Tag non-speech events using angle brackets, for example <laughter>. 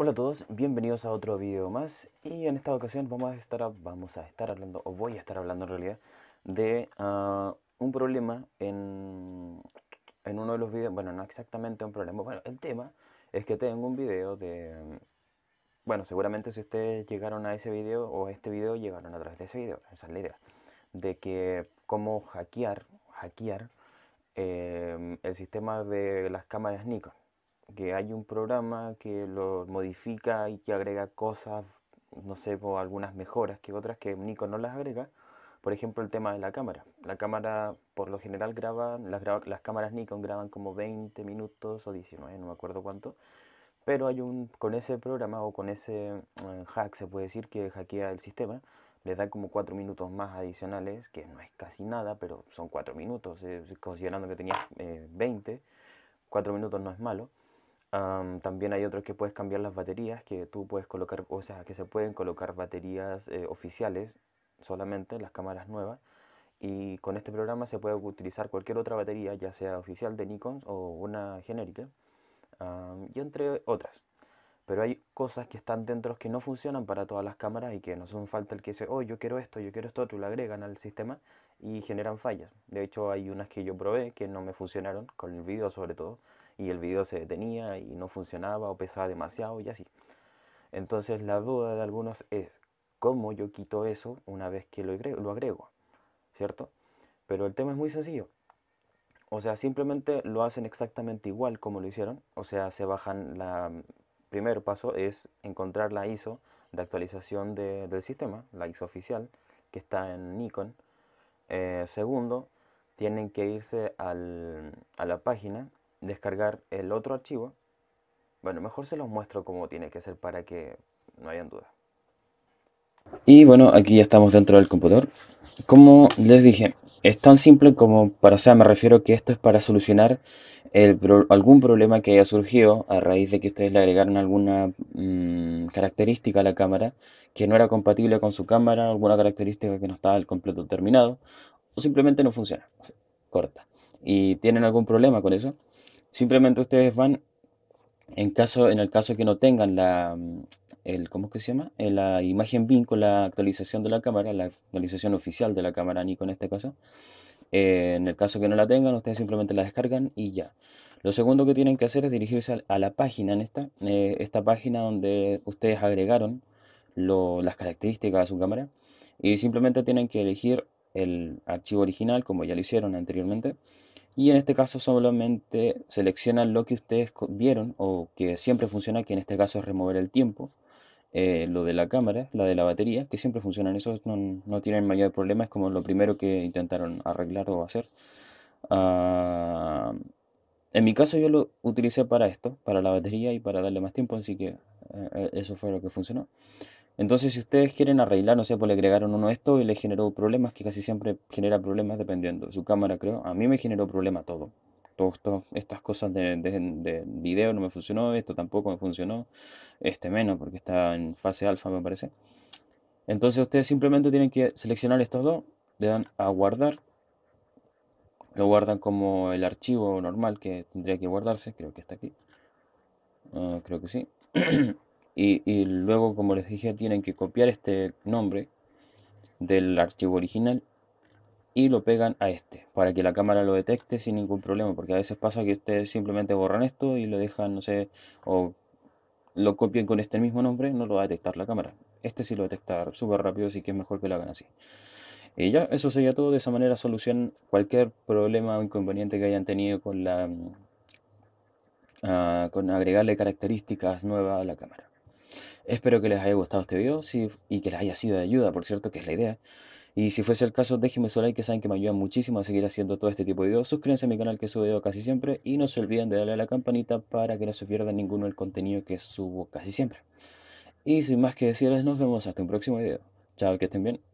Hola a todos, bienvenidos a otro video más y en esta ocasión vamos a estar, vamos a estar hablando, o voy a estar hablando en realidad, de ah, un problema en, en uno de los videos, bueno, no exactamente un problema, bueno, el tema es que tengo un video de, bueno, seguramente si ustedes llegaron a ese video o a este video, llegaron a través de ese video, esa es la idea, de que cómo hackear, hackear eh, el sistema de las cámaras Nikon que hay un programa que lo modifica y que agrega cosas, no sé, algunas mejoras que otras que Nikon no las agrega. Por ejemplo, el tema de la cámara. La cámara, por lo general, graba las, graba, las cámaras Nikon graban como 20 minutos o 19, no me acuerdo cuánto. Pero hay un, con ese programa o con ese eh, hack, se puede decir, que hackea el sistema, le da como 4 minutos más adicionales, que no es casi nada, pero son 4 minutos, eh, considerando que tenías 20, eh, 4 minutos no es malo también hay otros que puedes cambiar las baterías, que tú puedes colocar, o sea, que se pueden colocar baterías eh, oficiales solamente, las cámaras nuevas. Y con este programa se puede utilizar cualquier otra batería, ya sea oficial de Nikon o una genérica, y entre otras. Pero hay cosas que están dentro que no funcionan para todas las cámaras y que no son falta el que dice, oh, yo quiero esto, yo quiero esto tú lo agregan al sistema y generan fallas. De hecho, hay unas que yo probé que no me funcionaron, con el video sobre todo, y el video se detenía y no funcionaba o pesaba demasiado y así. Entonces la duda de algunos es cómo yo quito eso una vez que lo agrego, lo agrego ¿cierto? Pero el tema es muy sencillo. O sea, simplemente lo hacen exactamente igual como lo hicieron. O sea, se bajan la... Primer paso es encontrar la ISO de actualización del sistema, la ISO oficial, que está en Nikon eh, segundo, tienen que irse a la página, descargar el otro archivo. Bueno, mejor se los muestro cómo tiene que ser para que no hayan dudas. Y bueno, aquí ya estamos dentro del computador. Como les dije, es tan simple como para, o sea, me refiero que esto es para solucionar el, algún problema que haya surgido a raíz de que ustedes le agregaron alguna mm, característica a la cámara que no era compatible con su cámara, alguna característica que no estaba al completo terminado, o simplemente no funciona, corta. Y tienen algún problema con eso, simplemente ustedes van, en, caso, en el caso que no tengan la, el, ¿cómo que se llama? Eh, la imagen BIM con la actualización de la cámara, la actualización oficial de la cámara Nico en este caso. Eh, en el caso que no la tengan, ustedes simplemente la descargan y ya. Lo segundo que tienen que hacer es dirigirse a la página en esta, eh, esta página donde ustedes agregaron las características de su cámara y simplemente tienen que elegir el archivo original como ya lo hicieron anteriormente y en este caso solamente seleccionan lo que ustedes vieron o que siempre funciona que en este caso es remover el tiempo eh, lo de la cámara, la de la batería, que siempre funcionan, eso no, no tienen mayor problema, es como lo primero que intentaron arreglar o hacer. Ah, en mi caso yo lo utilicé para esto, para la batería y para darle más tiempo, así que eh, eh, eso fue lo que funcionó. Entonces, si ustedes quieren arreglar, no sé, pues le agregaron uno esto y le generó problemas, que casi siempre genera problemas dependiendo. Su cámara, creo, a mí me generó problema todo todas estas cosas de, video no me funcionó, esto tampoco me funcionó, este menos porque está en fase alfa me parece. Entonces ustedes simplemente tienen que seleccionar estos dos, le dan a guardar, lo guardan como el archivo normal que tendría que guardarse, creo que está aquí, ah, creo que sí. <clears throat> y luego como les dije tienen que copiar este nombre del archivo original y lo pegan a este para que la cámara lo detecte sin ningún problema porque a veces pasa que ustedes simplemente borran esto y lo dejan no sé o lo copien con este mismo nombre no lo va a detectar la cámara este sí lo detecta súper rápido así que es mejor que lo hagan así y ya eso sería todo de esa manera solucionan cualquier problema o inconveniente que hayan tenido con la mm, ah, con agregarle características nuevas a la cámara espero que les haya gustado este video y que les haya sido de ayuda por cierto que es la idea y si fuese el caso, déjenme su like, que saben que me ayuda muchísimo a seguir haciendo todo este tipo de videos. Suscríbanse a mi canal que subo videos casi siempre y no se olviden de darle a la campanita para que no se pierda ninguno del contenido que subo casi siempre. Y sin más que decirles, nos vemos hasta un próximo video. Chao, que estén bien.